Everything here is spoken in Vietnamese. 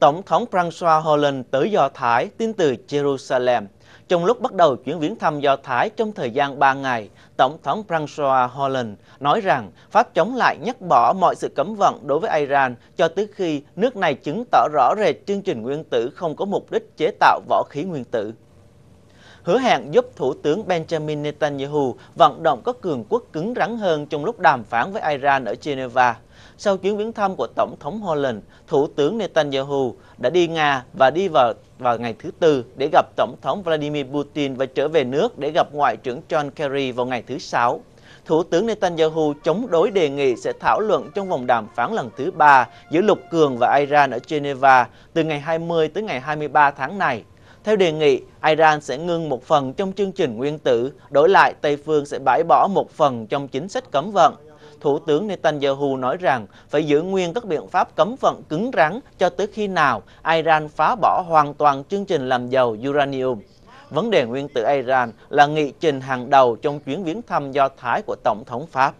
Tổng thống Francois Hollande tới Do Thái tin từ Jerusalem. Trong lúc bắt đầu chuyến viếng thăm Do Thái trong thời gian 3 ngày, Tổng thống Francois Hollande nói rằng Pháp chống lại nhắc bỏ mọi sự cấm vận đối với Iran cho tới khi nước này chứng tỏ rõ rệt chương trình nguyên tử không có mục đích chế tạo võ khí nguyên tử hứa hẹn giúp Thủ tướng Benjamin Netanyahu vận động các cường quốc cứng rắn hơn trong lúc đàm phán với Iran ở Geneva. Sau chuyến viếng thăm của Tổng thống Holland, Thủ tướng Netanyahu đã đi Nga và đi vào vào ngày thứ Tư để gặp Tổng thống Vladimir Putin và trở về nước để gặp Ngoại trưởng John Kerry vào ngày thứ Sáu. Thủ tướng Netanyahu chống đối đề nghị sẽ thảo luận trong vòng đàm phán lần thứ ba giữa Lục Cường và Iran ở Geneva từ ngày 20 tới ngày 23 tháng này. Theo đề nghị, Iran sẽ ngưng một phần trong chương trình nguyên tử, đổi lại Tây Phương sẽ bãi bỏ một phần trong chính sách cấm vận. Thủ tướng Netanyahu nói rằng phải giữ nguyên các biện pháp cấm vận cứng rắn cho tới khi nào Iran phá bỏ hoàn toàn chương trình làm giàu uranium. Vấn đề nguyên tử Iran là nghị trình hàng đầu trong chuyến viếng thăm Do Thái của Tổng thống Pháp.